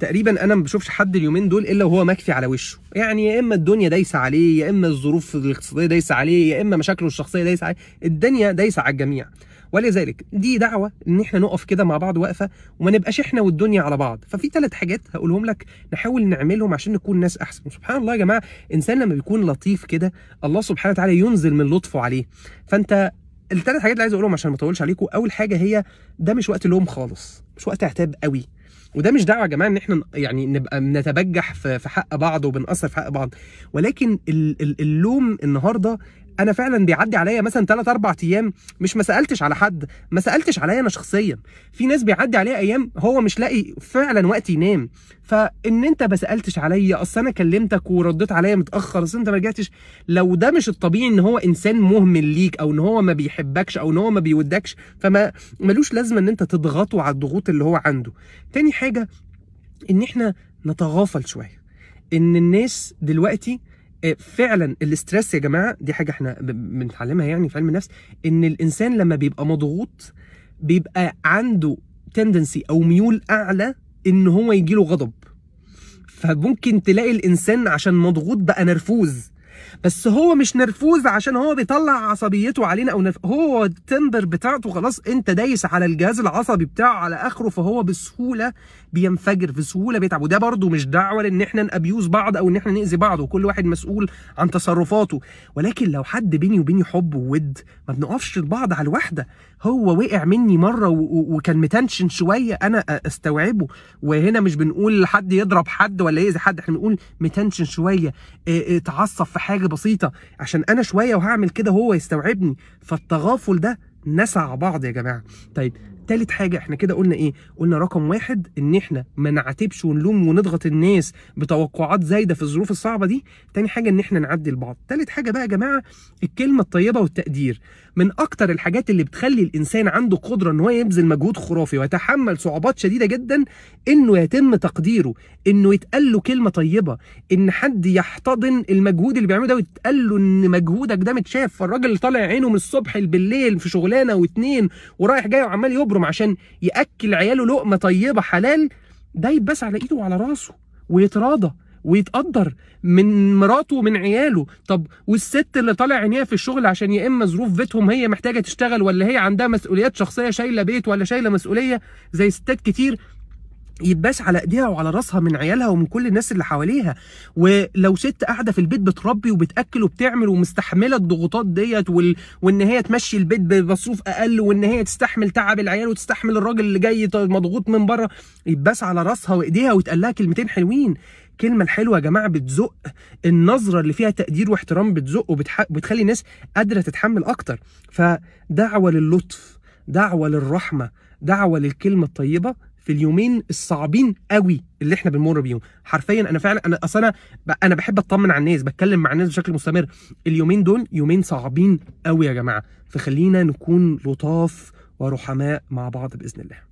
تقريبا انا ما بشوفش حد اليومين دول الا وهو مكفي على وشه يعني يا اما الدنيا دايسه عليه يا اما الظروف الاقتصاديه دايسه عليه يا اما مشاكله الشخصيه دايسه عليه الدنيا دايسه على الجميع ولذلك دي دعوه ان احنا نقف كده مع بعض واقفه وما نبقاش احنا والدنيا على بعض ففي ثلاث حاجات هقولهم لك نحاول نعملهم عشان نكون ناس احسن سبحان الله يا جماعه انسان لما بيكون لطيف كده الله سبحانه وتعالى ينزل من لطفه عليه فانت الثلاث حاجات اللي عايز اقولهم عشان ما اطولش عليكم اول حاجه هي ده مش وقت لوم خالص مش وقت عتاب قوي وده مش دعوه يا جماعه ان احنا يعني نبقى نتبجح في حق بعض وبنقصر في حق بعض ولكن اللوم النهارده انا فعلا بيعدي عليا مثلا 3 4 ايام مش ما سالتش على حد ما سالتش عليا انا شخصيا في ناس بيعدي عليها ايام هو مش لاقي فعلا وقت ينام فان انت ما سالتش عليا اصل انا كلمتك ورديت عليا متاخر اصل انت ما رجعتش لو ده مش الطبيعي ان هو انسان مهمل ليك او ان هو ما بيحبكش او ان هو ما بيودكش فما ملوش لازمه ان انت تضغطه على الضغوط اللي هو عنده تاني حاجه ان احنا نتغافل شويه ان الناس دلوقتي فعلا الاسترس يا جماعه دي حاجه احنا بنتعلمها يعني في علم النفس ان الانسان لما بيبقى مضغوط بيبقى عنده تندنسي او ميول اعلى ان هو يجيله غضب فممكن تلاقي الانسان عشان مضغوط بقى نرفوز بس هو مش نرفوز عشان هو بيطلع عصبيته علينا او نرف... هو التمبر بتاعته خلاص انت دايس على الجهاز العصبي بتاعه على اخره فهو بسهوله بينفجر بسهوله بيتعب وده برده مش دعوه لان احنا نابيوز بعض او ان احنا ناذي بعض وكل واحد مسؤول عن تصرفاته ولكن لو حد بيني وبيني حب وود ما بنقفش لبعض على الواحده هو وقع مني مره و... وكان متنشن شويه انا استوعبه وهنا مش بنقول حد يضرب حد ولا يأذي حد احنا بنقول متنشن شويه اتعصب في حاجه بسيطه عشان انا شويه وهعمل كده وهو يستوعبني فالتغافل ده نسع بعض يا جماعه طيب تالت حاجة احنا كده قلنا ايه؟ قلنا رقم واحد ان احنا ما نعاتبش ونلوم ونضغط الناس بتوقعات زايدة في الظروف الصعبة دي، تاني حاجة ان احنا نعدل بعض، تالت حاجة بقى يا جماعة الكلمة الطيبة والتقدير، من اكتر الحاجات اللي بتخلي الانسان عنده قدره ان هو يبذل مجهود خرافي ويتحمل صعوبات شديده جدا انه يتم تقديره انه يتقال له كلمه طيبه ان حد يحتضن المجهود اللي بيعمله ده ويتقال له ان مجهودك ده متشاف فالراجل طالع عينه من الصبح بالليل في شغلانه واتنين ورايح جاي وعمال يبرم عشان ياكل عياله لقمه طيبه حلال ده يتباس على ايده وعلى راسه ويتراضى ويتقدر من مراته ومن عياله طب والست اللي طالع عينيها في الشغل عشان يا اما ظروف بيتهم هي محتاجه تشتغل ولا هي عندها مسؤوليات شخصيه شايله بيت ولا شايله مسؤوليه زي ستات كتير يتباس على ايديها وعلى راسها من عيالها ومن كل الناس اللي حواليها ولو ست قاعده في البيت بتربي وبتاكل وبتعمل ومستحمله الضغوطات ديت وال... وان هي تمشي البيت بمصروف اقل وان هي تستحمل تعب العيال وتستحمل الراجل اللي جاي مضغوط من بره يتباس على راسها وايديها ويتقال لها كلمتين حلوين الكلمه الحلوه يا جماعه بتزق النظره اللي فيها تقدير واحترام بتزق وبتخلي الناس قادره تتحمل اكتر فدعوه للطف دعوه للرحمه دعوه للكلمه الطيبه في اليومين الصعبين قوي اللي احنا بنمر بيهم حرفيا انا فعلا انا اصل انا انا بحب اطمن على الناس بتكلم مع الناس بشكل مستمر اليومين دول يومين صعبين قوي يا جماعه فخلينا نكون لطاف ورحماء مع بعض باذن الله